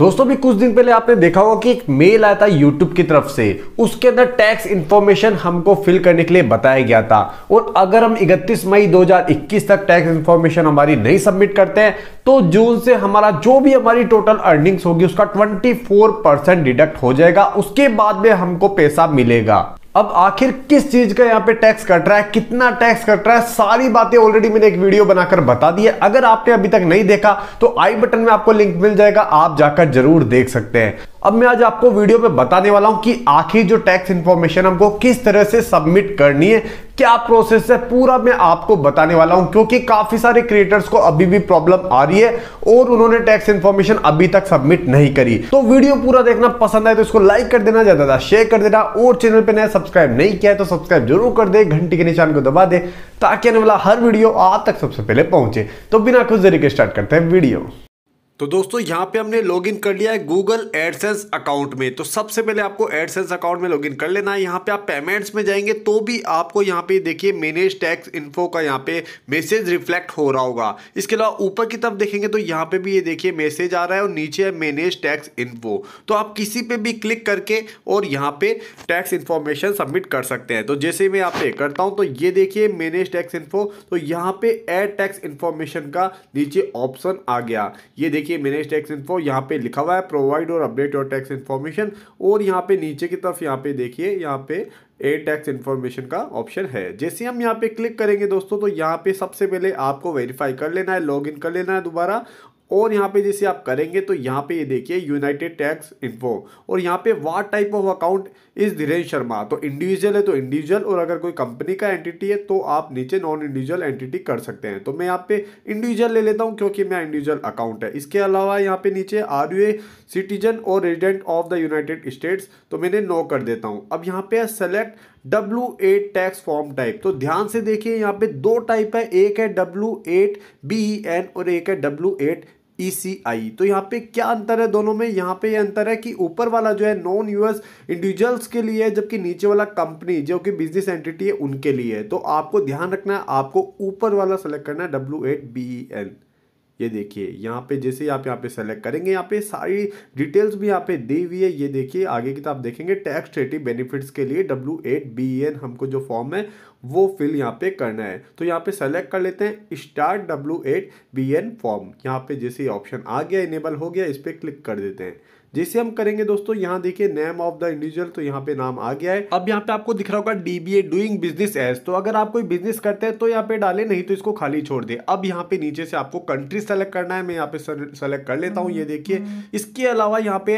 दोस्तों भी कुछ दिन पहले आपने देखा होगा कि एक मेल आया था यूट्यूब की तरफ से उसके अंदर टैक्स इन्फॉर्मेशन हमको फिल करने के लिए बताया गया था और अगर हम 31 मई 2021 तक टैक्स इन्फॉर्मेशन हमारी नहीं सबमिट करते हैं तो जून से हमारा जो भी हमारी टोटल अर्निंग्स होगी उसका 24 परसेंट डिडक्ट हो जाएगा उसके बाद में हमको पैसा मिलेगा अब आखिर किस चीज का यहाँ पे टैक्स कट रहा है कितना टैक्स कट रहा है सारी बातें ऑलरेडी मैंने एक वीडियो बनाकर बता दी है अगर आपने अभी तक नहीं देखा तो आई बटन में आपको लिंक मिल जाएगा आप जाकर जरूर देख सकते हैं अब मैं आज आपको वीडियो में बताने वाला हूं कि आखिर जो टैक्स इंफॉर्मेशन हमको किस तरह से सबमिट करनी है क्या प्रोसेस है पूरा मैं आपको बताने वाला हूं क्योंकि काफी सारे क्रिएटर्स को अभी भी प्रॉब्लम आ रही है और उन्होंने टैक्स इंफॉर्मेशन अभी तक सबमिट नहीं करी तो वीडियो पूरा देखना पसंद आए तो इसको लाइक कर देना ज्यादा शेयर कर देना और चैनल पर नया सब्सक्राइब नहीं किया है तो सब्सक्राइब जरूर कर दे घंटी के निशान को दबा दे ताकि आने वाला हर वीडियो आप तक सबसे पहले पहुंचे तो बिना कुछ देरी के स्टार्ट करते हैं वीडियो तो दोस्तों यहाँ पे हमने लॉगिन कर लिया है गूगल एडसेंस अकाउंट में तो सबसे पहले आपको एडसेंस अकाउंट में लॉगिन कर लेना है यहाँ पे आप पेमेंट्स में जाएंगे तो भी आपको यहाँ पे देखिए मैनेज टैक्स इन्फो का यहाँ पे मैसेज रिफ्लेक्ट हो रहा होगा इसके अलावा ऊपर की तरफ देखेंगे तो यहाँ पे भी ये देखिए मैसेज आ रहा है और नीचे है मैनेज टैक्स इन्फो तो आप किसी पर भी क्लिक करके और यहाँ पे टैक्स इन्फॉर्मेशन सबमिट कर सकते हैं तो जैसे मैं यहाँ पे करता हूँ तो ये देखिए मैनेज टैक्स इन्फो तो यहाँ पे एड टैक्स इन्फॉर्मेशन का नीचे ऑप्शन आ गया ये देखिए देखिए मैनेज टैक्स इन्फो यहाँ पे लिखा हुआ है प्रोवाइड और अपडेट योर टैक्स इन्फॉर्मेशन और यहाँ पे नीचे की तरफ यहाँ पे देखिए यहाँ पे एड टैक्स इन्फॉर्मेशन का ऑप्शन है जैसे हम यहाँ पे क्लिक करेंगे दोस्तों तो यहाँ पे सबसे पहले आपको वेरीफाई कर लेना है लॉग कर लेना है दोबारा और यहाँ पे जैसे आप करेंगे तो यहाँ पे ये देखिए यूनाइटेड टैक्स इन्फो और यहाँ पे what type of account is Dhirendra Sharma तो इंडिविजुअल है तो इंडिविजुअल और अगर कोई कंपनी का एंटिटी है तो आप नीचे नॉन इंडिविजुअल एंटिटी कर सकते हैं तो मैं यहाँ पे इंडिविजुअल ले लेता हूँ क्योंकि मेरा इंडिविजुअल अकाउंट है इसके अलावा यहाँ पे नीचे आर यू ए सिटीजन और resident of the United States तो मैंने नो कर देता हूँ अब यहाँ पे है select W eight tax form type तो ध्यान से देखिए यहाँ पे दो टाइप है एक है डब्ल्यू एट बी एन और एक है डब्ल्यू एट ECI तो यहाँ पे क्या अंतर है दोनों में यहाँ पे ये यह अंतर है कि ऊपर वाला जो है नॉन यूएस इंडिविजुअल्स के लिए है जबकि नीचे वाला कंपनी जो कि बिजनेस एंटिटी है उनके लिए है तो आपको ध्यान रखना है आपको ऊपर वाला सेलेक्ट करना है डब्ल्यू एट बी एन ये देखिए यहाँ पे जैसे आप यहाँ पे सेलेक्ट करेंगे यहाँ पे सारी डिटेल्स भी यहाँ पे दी हुई है ये देखिए आगे की तो आप देखेंगे टैक्स रेटिव बेनिफिट्स के लिए डब्ल्यू एट बी एन हमको जो फॉर्म है वो फिल यहाँ पे करना है तो यहाँ पे सेलेक्ट कर लेते हैं start W eight B N form यहाँ पे जैसे ऑप्शन आ गया इनेबल हो गया इस पर क्लिक कर देते हैं जैसे हम करेंगे दोस्तों यहाँ देखिए नेम ऑफ द इंडिविजुअल तो यहाँ पे नाम आ गया है अब यहाँ पे आपको दिख रहा होगा डीबीए डूइंग बिजनेस एज तो अगर आप कोई बिजनेस करते हैं तो यहाँ पे डाले नहीं तो इसको खाली छोड़ दे अब यहाँ पे नीचे से आपको कंट्री सेलेक्ट करना है मैं यहाँ पे सेलेक्ट कर लेता हूँ ये देखिए हम्म। इसके अलावा यहाँ पे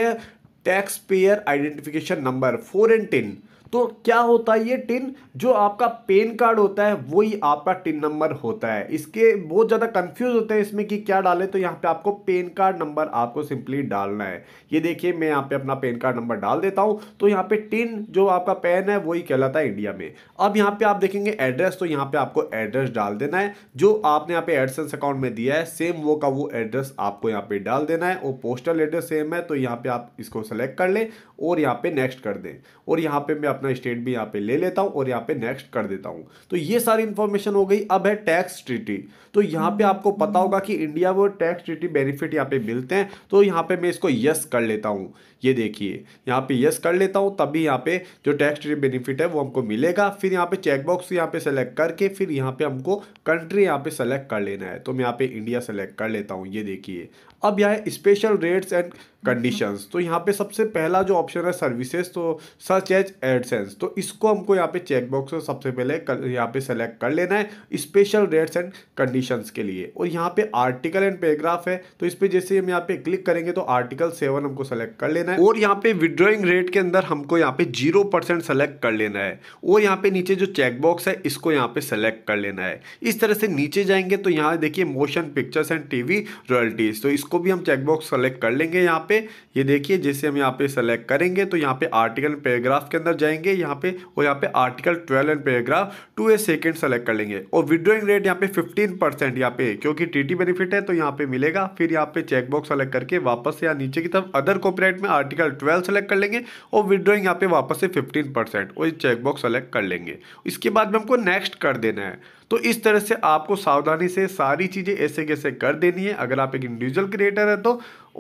tax payer identification number four and ten तो क्या होता है ये टिन जो आपका पेन कार्ड होता है वही आपका टिन नंबर होता है इसके बहुत ज़्यादा कंफ्यूज होते हैं इसमें कि क्या डालें तो यहाँ पे आपको पेन कार्ड नंबर आपको सिंपली डालना है ये देखिए मैं यहाँ पे अपना पेन कार्ड नंबर डाल देता हूँ तो यहाँ पे टिन जो आपका पेन है वही कहलाता है इंडिया में अब यहाँ पे आप देखेंगे एड्रेस तो यहाँ पे आपको एड्रेस डाल देना है जो आपने यहाँ पे एडसेंस अकाउंट में दिया है सेम वो का वो एड्रेस आपको यहाँ पे डाल देना है और पोस्टल एड्रेस सेम है तो यहाँ पे आप इसको सेलेक्ट कर लें और यहाँ पे नेक्स्ट कर दें और यहाँ पे मैं अपना स्टेट भी यहाँ पे ले लेता हूँ और यहाँ पे नेक्स्ट कर देता हूँ तो ये सारी इन्फॉर्मेशन हो गई अब है टैक्स ट्रीटी तो यहाँ पे आपको पता होगा कि इंडिया वो टैक्स ट्रीटी बेनिफिट यहाँ पे मिलते हैं तो यहाँ पे मैं इसको यस कर लेता हूँ ये देखिए यहाँ पे यस कर लेता हूँ तभी यहाँ पे जो टैक्स ट्रीटी बेनिफिट है वो हमको मिलेगा फिर यहाँ पे चेकबॉक्स यहाँ पे सेलेक्ट करके फिर यहाँ पे हमको कंट्री यहाँ पे सेलेक्ट कर लेना है तो मैं यहाँ पे इंडिया सेलेक्ट कर लेता हूँ ये देखिए अब यह है स्पेशल रेट्स एंड कंडीशंस तो यहाँ पे सबसे पहला जो ऑप्शन है सर्विसेज तो सर्च एज एडसेंस तो इसको हमको यहाँ पे चेकबॉक्स में सबसे पहले कर, यहाँ पे सेलेक्ट कर लेना है स्पेशल रेट्स एंड कंडीशंस के लिए और यहाँ पे आर्टिकल एंड पैराग्राफ है तो इस पर जैसे हम यहाँ पे क्लिक करेंगे तो आर्टिकल सेवन हमको सेलेक्ट कर लेना है और यहाँ पे विड्रॉइंग रेट के अंदर हमको यहाँ पे जीरो परसेंट सेलेक्ट कर लेना है और यहाँ पे नीचे जो चेकबॉक्स है इसको यहाँ पे सेलेक्ट कर लेना है इस तरह से नीचे जाएंगे तो यहाँ देखिए motion pictures and TV royalties तो इसको इसको भी हम चेकबॉक्स सेलेक्ट कर लेंगे यहाँ पे ये देखिए जैसे हम यहाँ पे सेलेक्ट करेंगे तो यहाँ पे आर्टिकल पैराग्राफ के अंदर जाएंगे यहाँ पे और यहाँ पे article twelve and paragraph two A second select कर लेंगे और विड्रॉइंग रेट यहाँ पे फिफ्टीन परसेंट यहाँ पे क्योंकि टी बेनिफिट है तो यहाँ पे मिलेगा फिर यहाँ पे चेकबॉक्स सेलेक्ट करके वापस या नीचे की तरफ अदर कॉपरेट में आर्टिकल ट्वेल्व सेलेक्ट कर लेंगे और विड्रॉइंग यहाँ पे वापस से फिफ्टीन परसेंट और ये चेकबॉक्स सेलेक्ट कर लेंगे इसके बाद में हमको नेक्स्ट कर देना है तो इस तरह से आपको सावधानी से सारी चीज़ें ऐसे कैसे कर देनी है अगर आप एक इंडिविजुअल क्रिएटर है तो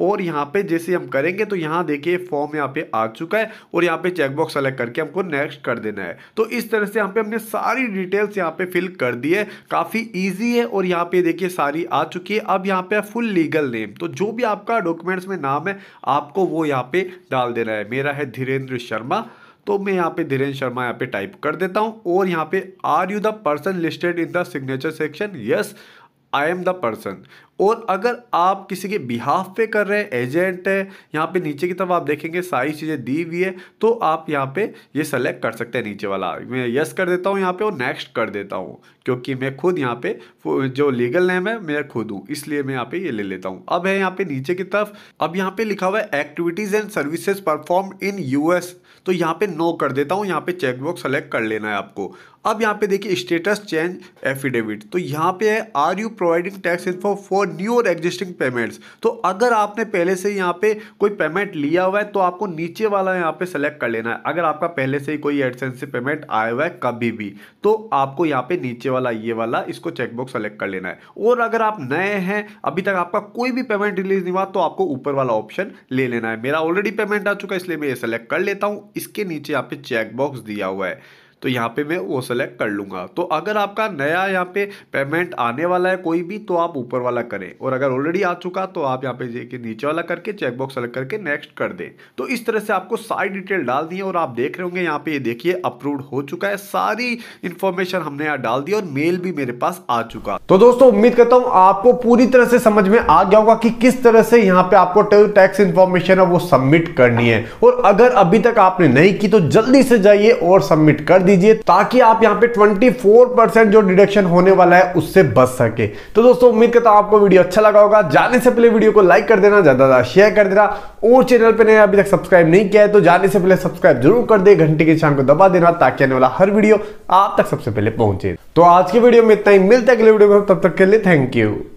और यहाँ पे जैसे हम करेंगे तो यहाँ देखिए फॉर्म यहाँ पे आ चुका है और यहाँ पे चेकबॉक्स सेलेक्ट करके हमको नेक्स्ट कर देना है तो इस तरह से यहाँ पे हमने सारी डिटेल्स यहाँ पे फिल कर दी है काफ़ी इजी है और यहाँ पे देखिए सारी आ चुकी है अब यहाँ पे फुल लीगल नेम तो जो भी आपका डॉक्यूमेंट्स में नाम है आपको वो यहाँ पर डाल देना है मेरा है धीरेन्द्र शर्मा तो मैं यहाँ पे धीरेन्द्र शर्मा यहाँ पे टाइप कर देता हूँ और यहाँ पे are you the person listed in the signature section yes I am the person और अगर आप किसी के बिहाफ पे कर रहे हैं एजेंट है यहाँ पे नीचे की तरफ आप देखेंगे सारी चीज़ें दी हुई है तो आप यहाँ पे ये सेलेक्ट कर सकते हैं नीचे वाला मैं यस कर देता हूँ यहाँ पे और नेक्स्ट कर देता हूँ क्योंकि मैं खुद यहाँ पे जो लीगल नेम है मैं खुद हूँ इसलिए मैं यहाँ पे ये ले लेता हूँ अब है यहाँ पे नीचे की तरफ अब यहाँ पे लिखा हुआ है activities and services performed in U तो यहाँ पे नो कर देता हूँ यहाँ पे चेकबॉक्स सेलेक्ट कर लेना है आपको अब यहाँ पे देखिए स्टेटस चेंज एफिडेविट तो यहाँ पे है are you providing tax info for new और एग्जिस्टिंग पेमेंट्स तो अगर आपने पहले से यहाँ पे कोई पेमेंट लिया हुआ है तो आपको नीचे वाला यहाँ पे सेलेक्ट कर लेना है अगर आपका पहले से ही कोई एडसेंस से पेमेंट आया हुआ है कभी भी तो आपको यहाँ पे नीचे वाला ये वाला इसको चेकबुक सेलेक्ट कर लेना है और अगर आप नए हैं अभी तक आपका कोई भी पेमेंट रिलीज नहीं हुआ तो आपको ऊपर वाला ऑप्शन ले लेना है मेरा ऑलरेडी पेमेंट आ चुका है इसलिए मैं ये सेलेक्ट कर लेता हूँ इसके नीचे यहाँ पे चेक बॉक्स दिया हुआ है तो यहाँ पे मैं वो सेलेक्ट कर लूँगा तो अगर आपका नया यहाँ पे पेमेंट आने वाला है कोई भी तो आप ऊपर वाला करें और अगर ऑलरेडी आ चुका तो आप यहाँ पे देखिए नीचे वाला करके चेकबॉक्स सेलेक्ट करके नेक्स्ट कर दें तो इस तरह से आपको सारी डिटेल डाल दी है और आप देख रहे होंगे यहाँ पे ये देखिए अप्रूव हो चुका है सारी इन्फॉर्मेशन हमने यहाँ डाल दी और मेल भी मेरे पास आ चुका तो दोस्तों उम्मीद करता हूँ आपको पूरी तरह से समझ में आ गया होगा कि किस तरह से यहाँ पे आपको टैक्स इन्फॉर्मेशन है वो सबमिट करनी है और अगर अभी तक आपने नहीं की तो जल्दी से जाइए और सबमिट कर दी दीजिए ताकि आप यहाँ पे 24 परसेंट जो डिडक्शन होने वाला है उससे बच सके तो दोस्तों उम्मीद करता हूँ आपको वीडियो अच्छा लगा होगा जाने से पहले वीडियो को लाइक कर देना ज़्यादा ज़्यादा शेयर कर देना और चैनल पर अभी तक सब्सक्राइब नहीं किया है तो जाने से पहले सब्सक्राइब जरूर कर दे घंटे की शाम को दबा देना ताकि आने वाला हर वीडियो आप तक सबसे पहले पहुंचे तो आज की वीडियो में इतना ही मिलता है अगले वीडियो में तब तक के लिए थैंक यू